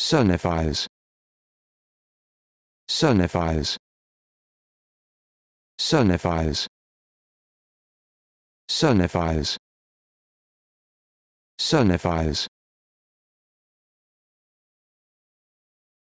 Sonophiles. Sonophiles. Sonophiles. Sonophiles. Sonophiles.